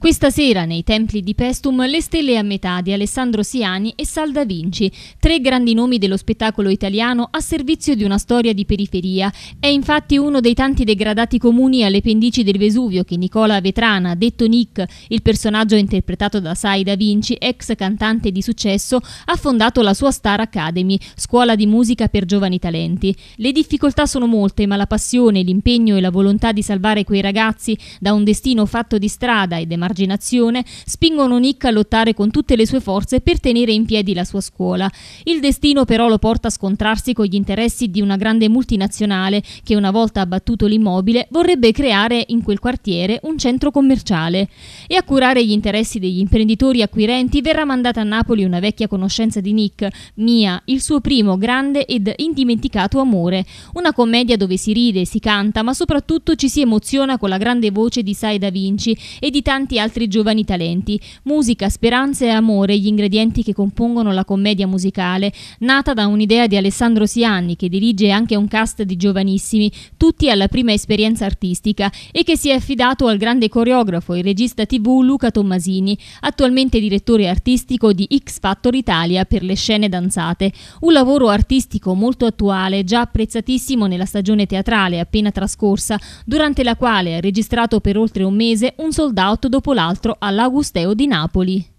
Questa sera nei templi di Pestum le stelle a metà di Alessandro Siani e Sal da Vinci, tre grandi nomi dello spettacolo italiano a servizio di una storia di periferia. È infatti uno dei tanti degradati comuni alle pendici del Vesuvio che Nicola Vetrana, detto Nick, il personaggio interpretato da Sai da Vinci, ex cantante di successo, ha fondato la sua Star Academy, scuola di musica per giovani talenti. Le difficoltà sono molte, ma la passione, l'impegno e la volontà di salvare quei ragazzi da un destino fatto di strada ed emarginato emarginazione spingono Nick a lottare con tutte le sue forze per tenere in piedi la sua scuola. Il destino però lo porta a scontrarsi con gli interessi di una grande multinazionale che una volta abbattuto l'immobile vorrebbe creare in quel quartiere un centro commerciale. E a curare gli interessi degli imprenditori acquirenti verrà mandata a Napoli una vecchia conoscenza di Nick, Mia, il suo primo grande ed indimenticato amore. Una commedia dove si ride, si canta, ma soprattutto ci si emoziona con la grande voce di Sai da Vinci e di tanti altri giovani talenti. Musica, speranza e amore, gli ingredienti che compongono la commedia musicale, nata da un'idea di Alessandro Sianni, che dirige anche un cast di giovanissimi, tutti alla prima esperienza artistica, e che si è affidato al grande coreografo e regista tv Luca Tommasini, attualmente direttore artistico di X Factor Italia per le scene danzate. Un lavoro artistico molto attuale, già apprezzatissimo nella stagione teatrale appena trascorsa, durante la quale ha registrato per oltre un mese un sold out dopo dopo l'altro all'Agusteo di Napoli.